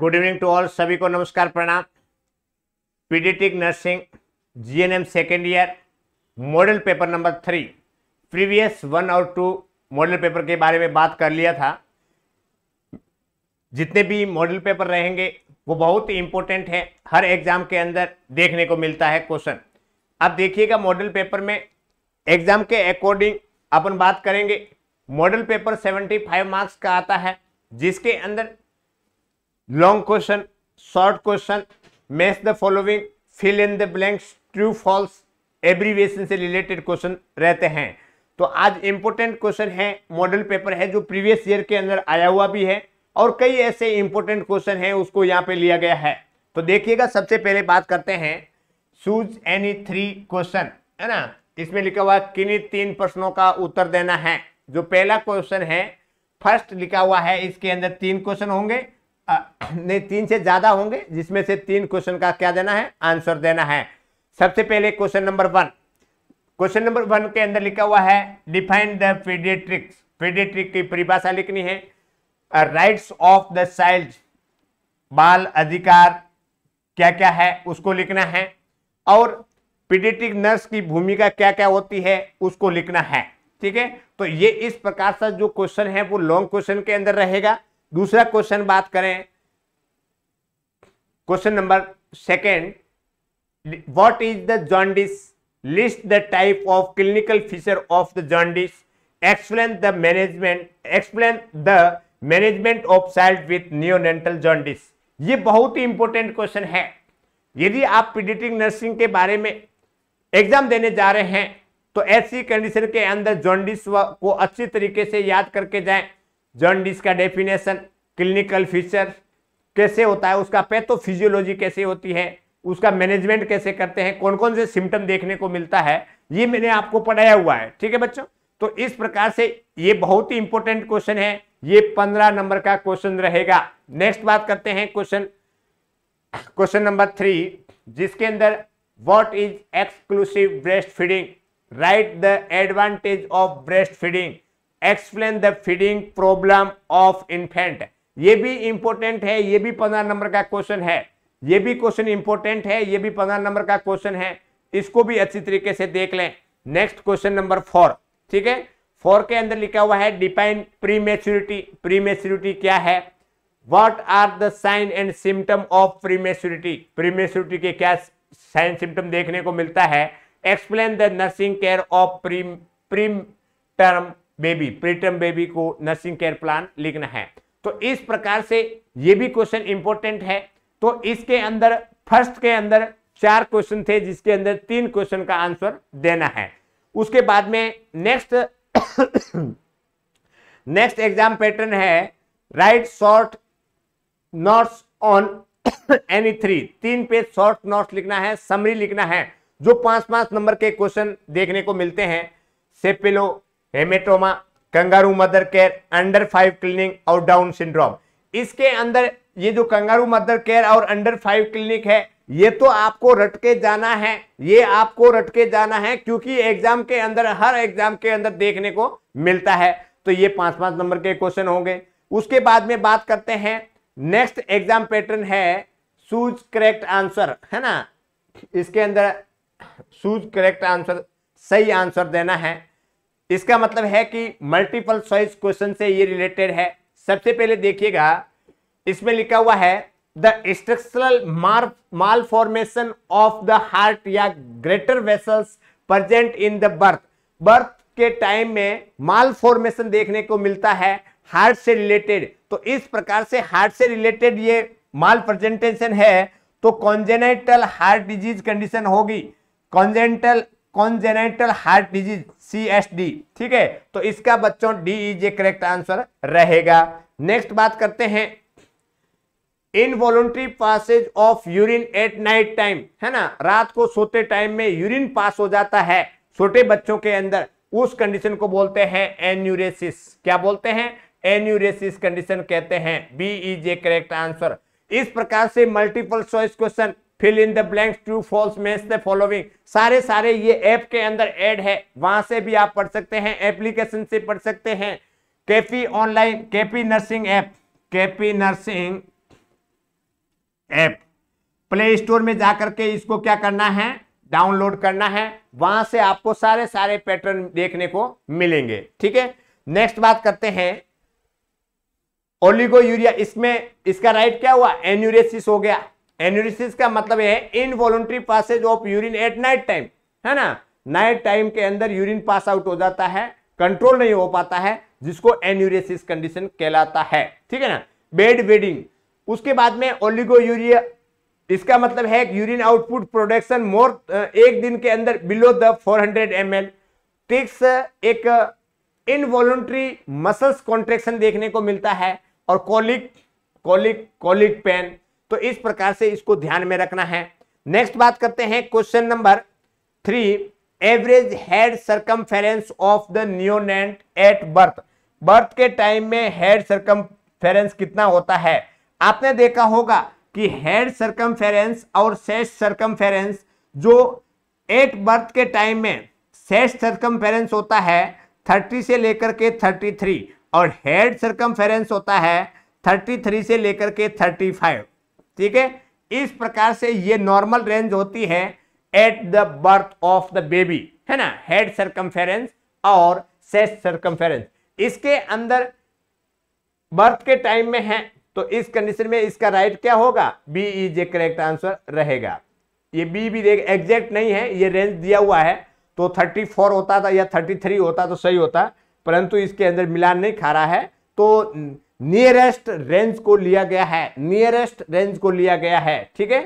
good evening to all सभी को नमस्कार प्रणाम paediatric nursing GNM second year model paper number three previous one और टू मॉडल पेपर के बारे में बात कर लिया था जितने भी मॉडल पेपर रहेंगे वो बहुत ही इंपॉर्टेंट है हर एग्जाम के अंदर देखने को मिलता है क्वेश्चन अब देखिएगा मॉडल पेपर में एग्जाम के अकॉर्डिंग अपन बात करेंगे मॉडल पेपर 75 मार्क्स का आता है जिसके अंदर long question short question match the following fill in the blanks true false abbreviation से रिलेटेड क्वेश्चन रहते हैं तो आज इंपॉर्टेंट क्वेश्चन है मॉडल पेपर है जो प्रीवियस ईयर के अंदर आया हुआ भी है और कई ऐसे इंपॉर्टेंट क्वेश्चन है उसको यहाँ पे लिया गया है तो देखिएगा सबसे पहले बात करते हैं सूज एनी थ्री क्वेश्चन है ना इसमें लिखा हुआ किन्हीं तीन प्रश्नों का उत्तर देना है जो पहला क्वेश्चन है फर्स्ट लिखा हुआ है इसके अंदर तीन क्वेश्चन होंगे नहीं तीन से ज़्यादा होंगे जिसमें से तीन क्वेश्चन का क्या देना है आंसर देना है सबसे पहले question number one question number one के अंदर लिखा हुआ है डिफाइन द पीडियट्रिक्स पीडियट्रिक की परिभाषा लिखनी है राइट्स ऑफ द चाइल्ड बाल अधिकार क्या क्या है उसको लिखना है और पीडियट्रिक नर्स की भूमिका क्या क्या होती है उसको लिखना है ठीक है तो ये इस प्रकार से जो क्वेश्चन है वो लॉन्ग क्वेश्चन के अंदर रहेगा दूसरा क्वेश्चन बात करें question number second what is the jaundice list the type of clinical feature of the jaundice explain the management explain the management of child with neonatal jaundice ये बहुत ही इंपॉर्टेंट क्वेश्चन है यदि आप पीडिटिक नर्सिंग के बारे में एग्जाम देने जा रहे हैं तो ऐसी कंडीशन के अंदर जॉन्डिस को अच्छी तरीके से याद करके जाएं जॉन्डिस का डेफिनेशन क्लिनिकल फीचर कैसे होता है उसका पैथोफिजियोलॉजी कैसे होती है उसका मैनेजमेंट कैसे करते हैं कौन कौन से सिम्टम देखने को मिलता है ये मैंने आपको पढ़ाया हुआ है ठीक है बच्चों तो इस प्रकार से ये बहुत ही इंपॉर्टेंट क्वेश्चन है ये पंद्रह नंबर का क्वेश्चन रहेगा नेक्स्ट बात करते हैं क्वेश्चन क्वेश्चन नंबर थ्री जिसके अंदर what is exclusive breast feeding write the advantage of breast feeding explain the feeding problem of infant ये भी इंपॉर्टेंट है ये भी पंद्रह नंबर का क्वेश्चन है ये भी क्वेश्चन इंपॉर्टेंट है ये भी पंद्रह नंबर का क्वेश्चन है इसको भी अच्छी तरीके से देख लें नेक्स्ट क्वेश्चन नंबर फोर ठीक है फोर के अंदर लिखा हुआ है define prematurity prematurity क्या है what are the sign and symptom of prematurity prematurity के क्या साइन सिम्टम देखने को मिलता है explain the nursing care of pre preterm baby preterm baby को नर्सिंग केयर प्लान लिखना है तो इस प्रकार से ये भी क्वेश्चन इंपॉर्टेंट है तो इसके अंदर फर्स्ट के अंदर चार क्वेश्चन थे जिसके अंदर तीन क्वेश्चन का आंसर देना है उसके बाद में नेक्स्ट नेक्स्ट एग्जाम पैटर्न है right short notes on any three तीन पेज शॉर्ट नोट्स लिखना है समरी लिखना है जो पांच पांच नंबर के क्वेश्चन देखने को मिलते हैं cephalohaematoma kangaroo mother care under five clinic और डाउन सिंड्रोम इसके अंदर ये जो कंगारू मदर केयर और अंडर फाइव क्लिनिक है ये तो आपको रटके जाना है ये आपको रटके जाना है क्योंकि एग्जाम के अंदर हर एग्जाम के अंदर देखने को मिलता है तो ये पांच पांच नंबर के क्वेश्चन होंगे उसके बाद में बात करते हैं नेक्स्ट एग्जाम पैटर्न है सूज करेक्ट आंसर है ना इसके अंदर सूज करेक्ट आंसर सही आंसर देना है इसका मतलब है कि मल्टीपल चॉइस क्वेश्चन से ये रिलेटेड है सबसे पहले देखिएगा इसमें लिखा हुआ है the structural malformation of the heart या greater vessels present in the birth birth के टाइम में माल फॉर्मेशन देखने को मिलता है हार्ट से रिलेटेड तो इस प्रकार से हार्ट से रिलेटेड ये माल प्रेजेंटेशन है तो कॉन्जेनेटल हार्ट डिजीज कंडीशन होगी congenital congenital heart disease C S D ठीक है तो इसका बच्चों D is a correct answer रहेगा नेक्स्ट बात करते हैं involuntary passage of urine at night time है ना रात को सोते टाइम में यूरिन पास हो जाता है छोटे बच्चों के अंदर उस कंडीशन को बोलते हैं एन्यूरेसिस क्या बोलते हैं एन्यूरेसिस कंडीशन कहते हैं B is a correct answer इस प्रकार से multiple choice question fill in the blanks true false match the following सारे सारे ये ऐप के अंदर एड है वहां से भी आप पढ़ सकते हैं एप्लीकेशन से पढ़ सकते हैं KP online KP nursing app KP nursing app play store में जाकर के इसको क्या करना है डाउनलोड करना है वहां से आपको सारे सारे पैटर्न देखने को मिलेंगे ठीक है नेक्स्ट बात करते हैं ओलिगो यूरिया इसमें इसका राइट क्या हुआ एन्यूरेसिस हो गया एन्यूरिसिस का मतलब है involuntary passage of urine at night time है ना नाइट टाइम के अंदर यूरिन पास आउट हो जाता है कंट्रोल नहीं हो पाता है जिसको एन्यूरिसिस कंडीशन कहलाता है ठीक है ना बेड वेडिंग उसके बाद में ओलिगो यूरिया इसका मतलब है यूरिन आउटपुट प्रोडक्शन मोर एक दिन के अंदर below the 400 hundred M L टिक्स एक इनवॉलंट्री मसल्स कॉन्ट्रेक्शन देखने को मिलता है और कॉलिक कॉलिक कॉलिक पेन तो इस प्रकार से इसको ध्यान में रखना है नेक्स्ट बात करते हैं question number three average head circum of the neonate at birth birth के टाइम में हेड सरकम कितना होता है आपने देखा होगा कि हेड सरकम और सेस सरकम जो एट बर्थ के टाइम में सेस सरकम होता है थर्टी से लेकर के थर्टी थ्री और हेड सरकम होता है थर्टी थ्री से लेकर के थर्टी फाइव ठीक है इस प्रकार से ये नॉर्मल रेंज होती है at the birth of the baby है ना हेड सरकमफेरेंस और सेस सरकमफेरेंस इसके अंदर बर्थ के टाइम में है तो इस कंडीशन में इसका राइट क्या होगा B is a correct answer रहेगा ये बी भी देख एग्जैक्ट नहीं है ये रेंज दिया हुआ है तो 34 होता था या 33 होता तो सही होता परंतु इसके अंदर मिलान नहीं खा रहा है तो नियरेस्ट रेंज को लिया गया है नियरेस्ट रेंज को लिया गया है ठीक है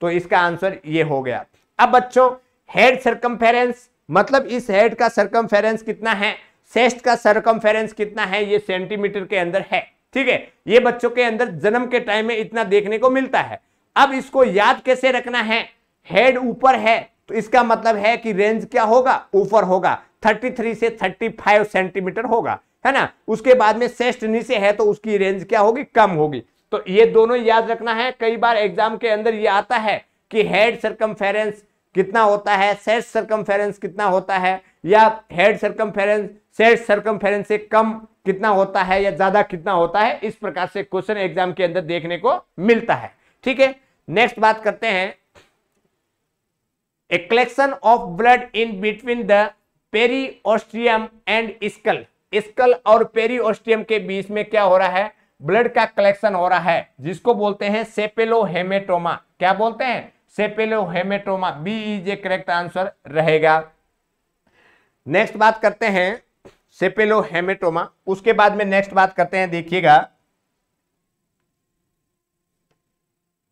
तो इसका आंसर ये हो गया अब बच्चों हेड सरकमफेरेंस मतलब इस हेड का सरकमफेरेंस कितना है सेस्ट का सरकमफेरेंस कितना है ये सेंटीमीटर के अंदर है ठीक है ये बच्चों के अंदर जन्म के टाइम में इतना देखने को मिलता है अब इसको याद कैसे रखना है हेड ऊपर है तो इसका मतलब है कि रेंज क्या होगा ऊपर होगा 33 से 35 सेंटीमीटर होगा है ना उसके बाद में श्रेष्ठ नीचे है तो उसकी रेंज क्या होगी कम होगी तो ये दोनों याद रखना है कई बार एग्जाम के अंदर ये आता है कि हेड सरकम कितना होता है सेट सरकम कितना होता है या हेड सरकम सेट सरकम से कम कितना होता है या ज्यादा कितना होता है इस प्रकार से क्वेश्चन एग्जाम के अंदर देखने को मिलता है ठीक है नेक्स्ट बात करते हैं a collection of blood in between the periosteum and skull skull और पेरियोस्टियम के बीच में क्या हो रहा है ब्लड का कलेक्शन हो रहा है जिसको बोलते हैं सेपेलो हेमेटोमा क्या बोलते हैं cephalohaematoma B is a correct answer रहेगा नेक्स्ट बात करते हैं सेपेलो हेमेटोमा उसके बाद में नेक्स्ट बात करते हैं देखिएगा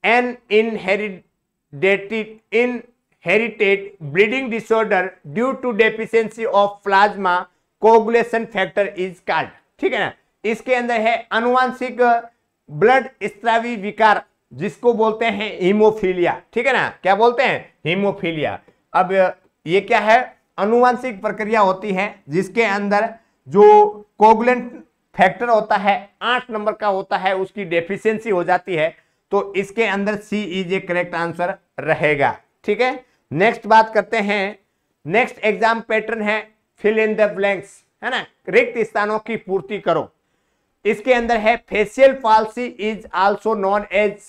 an inherited inherited bleeding disorder due to deficiency of plasma coagulation factor is called ठीक है ना इसके अंदर है अनुवांशिक ब्लड स्त्रावी विकार जिसको बोलते हैं हीमोफीलिया ठीक है ना क्या बोलते हैं हीमोफीलिया अब ये क्या है अनुवांशिक प्रक्रिया होती है जिसके अंदर जो कोगुलेंट फैक्टर होता है आठ नंबर का होता है उसकी डेफिशिएंसी हो जाती है तो इसके अंदर C is a correct answer रहेगा ठीक है नेक्स्ट बात करते हैं नेक्स्ट एग्जाम पैटर्न है फिल इन द ब्लैंक्स है ना रिक्त स्थानों की पूर्ति करो इसके अंदर है facial palsy is also known as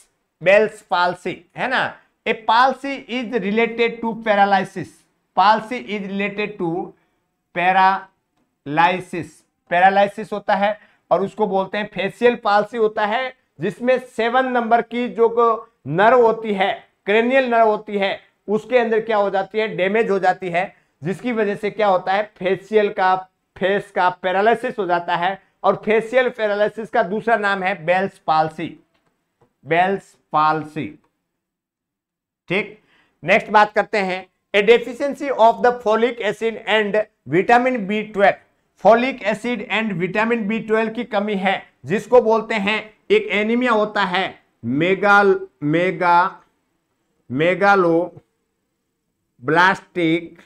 Bell's palsy है ना a palsy is related to paralysis palsy is related to paralysis paralysis होता है और उसको बोलते हैं फेशियल पॉलिसी होता है जिसमें सेवन नंबर की जो नर्व होती है क्रेनियल नर्व होती है उसके अंदर क्या हो जाती है डैमेज हो जाती है जिसकी वजह से क्या होता है फेसियल का फेस का पैरालिसिस हो जाता है और फेसियल पैरालिसिस का दूसरा नाम है बेल्स पालसी बेल्स पालसी ठीक नेक्स्ट बात करते हैं a deficiency of the folic acid and vitamin B twelve folic acid and vitamin B twelve की कमी है जिसको बोलते हैं एक एनीमिया होता है mega mega megaloblastic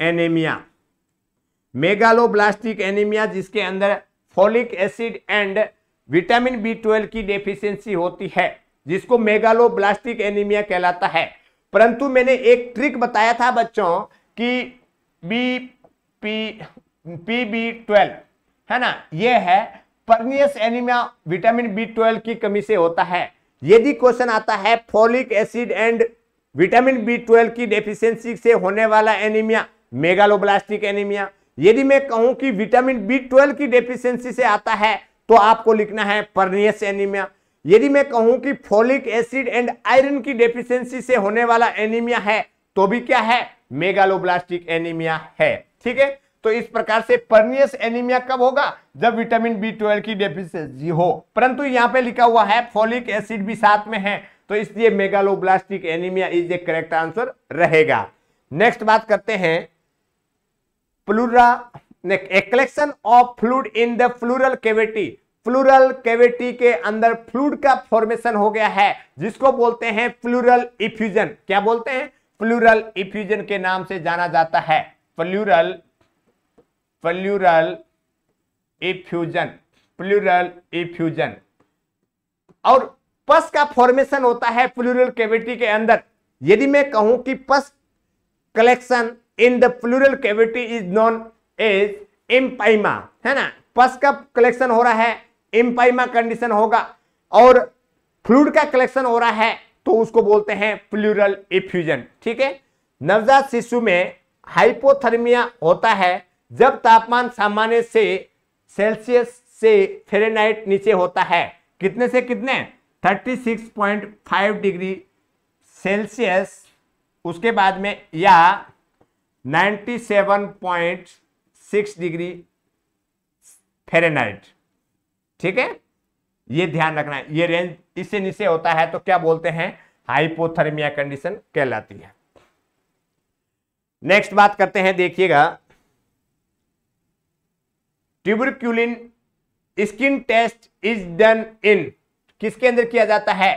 anaemia megaloblastic anaemia जिसके अंदर folic acid and vitamin B twelve की डेफिशिएंसी होती है जिसको मेगालोब्लास्टिक एनीमिया कहलाता है परंतु मैंने एक ट्रिक बताया था बच्चों कि B P P B twelve है ना ये है pernicious anaemia vitamin B twelve की कमी से होता है यदि क्वेश्चन आता है folic acid and vitamin B twelve की डेफिशिएंसी से होने वाला एनीमिया मेगालोब्लास्टिक एनीमिया यदि मैं कहूं कि विटामिन बी ट्वेल्व की डेफिशिएंसी से आता है तो आपको लिखना है परनियस एनीमिया यदि मैं कहूं कि फोलिक एसिड एंड आयरन की डेफिशिएंसी से होने वाला एनीमिया है तो भी क्या है मेगालोब्लास्टिक एनीमिया है ठीक है तो इस प्रकार से परनियस एनीमिया कब होगा जब विटामिन बी ट्वेल्व की डेफिशिएंसी हो परंतु यहां पे लिखा हुआ है फोलिक एसिड भी साथ में है तो इसलिए megaloblastic anaemia is the correct answer रहेगा नेक्स्ट बात करते हैं plura a collection of fluid in the pleural pleural cavity के अंदर फ्लूड का फॉर्मेशन हो गया है जिसको बोलते हैं फ्लूरल इफ्यूजन क्या बोलते हैं फ्लूरल इफ्यूजन के नाम से जाना जाता है pleural pleural effusion pleural effusion और पस का फॉर्मेशन होता है फ्लूरल कैविटी के अंदर यदि मैं कहूं कि pus collection in the pleural cavity is known as empyema है ना पस का कलेक्शन हो रहा है एम्पाइमा कंडीशन होगा और फ्लूड का कलेक्शन हो रहा है तो उसको बोलते हैं प्लूरल इफ्यूजन ठीक है नवजात शिशु में हाइपोथर्मिया होता है जब तापमान सामान्य से सेल्सियस से फेरेनाइट नीचे होता है कितने से कितने 36.5 डिग्री सेल्सियस उसके बाद में या 97.6 डिग्री फेरेनाइट ठीक है ये ध्यान रखना है ये रेंज इससे नीचे होता है तो क्या बोलते हैं हाइपोथर्मिया कंडीशन कहलाती है नेक्स्ट बात करते हैं देखिएगा tuberculin skin test is done in किसके अंदर किया जाता है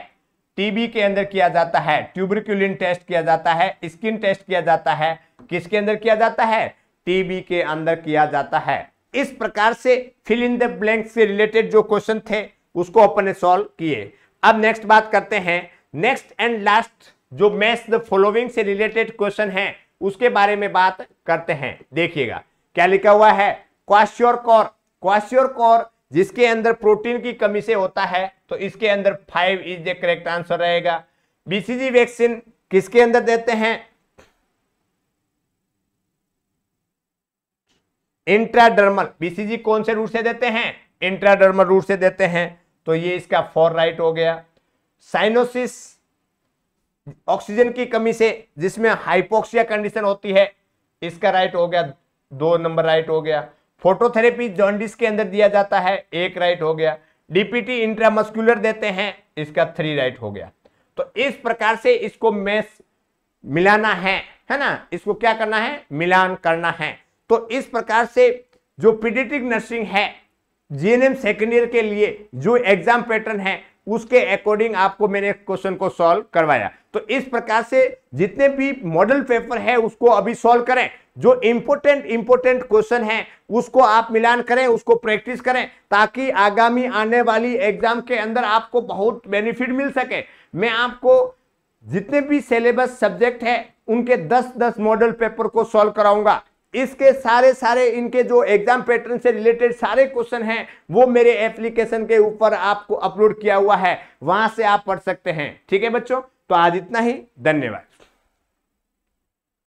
टीबी के अंदर किया जाता है ट्यूबरक्यूलिन टेस्ट किया जाता है स्किन टेस्ट किया जाता है किसके अंदर किया जाता है टीबी के अंदर किया जाता है इस प्रकार से फिल इन द ब्लैंक से रिलेटेड जो क्वेश्चन थे उसको अपन ने सॉल्व किए अब नेक्स्ट बात करते हैं नेक्स्ट एंड लास्ट जो मैथ्स द फॉलोइंग से रिलेटेड क्वेश्चन है उसके बारे में बात करते हैं देखिएगा क्या लिखा हुआ है क्वाश्योर कॉर क्वाश्योर कॉर जिसके अंदर प्रोटीन की कमी से होता है तो इसके अंदर five is the correct answer रहेगा बीसीजी वैक्सीन किसके अंदर देते हैं इंट्राडर्मल बीसीजी कौन से रूट से देते हैं इंट्राडर्मल रूट से देते हैं तो ये इसका फोर राइट हो गया साइनोसिस ऑक्सीजन की कमी से जिसमें हाइपोक्सिया कंडीशन होती है इसका राइट हो गया दो नंबर राइट हो गया फोटोथेरेपी जॉन्डिस के अंदर दिया जाता है एक राइट हो गया डीपीटी इंट्रामस्कुलर देते हैं इसका थ्री राइट हो गया तो इस प्रकार से इसको मैस मिलाना है है ना इसको क्या करना है मिलान करना है तो इस प्रकार से जो पीडिटिक नर्सिंग है जीएनएम सेकेंड ईयर के लिए जो एग्जाम पैटर्न है उसके अकॉर्डिंग आपको मैंने क्वेश्चन को सॉल्व करवाया तो इस प्रकार से जितने भी मॉडल पेपर है उसको अभी सॉल्व करें जो इंपोर्टेंट इम्पोर्टेंट क्वेश्चन है उसको आप मिलान करें उसको प्रैक्टिस करें ताकि आगामी आने वाली एग्जाम के अंदर आपको बहुत बेनिफिट मिल सके मैं आपको जितने भी सिलेबस सब्जेक्ट है उनके 10-10 मॉडल पेपर को सॉल्व कराऊंगा इसके सारे सारे इनके जो एग्जाम पैटर्न से रिलेटेड सारे क्वेश्चन हैं वो मेरे एप्लीकेशन के ऊपर आपको अपलोड किया हुआ है वहां से आप पढ़ सकते हैं ठीक है बच्चों तो आज इतना ही धन्यवाद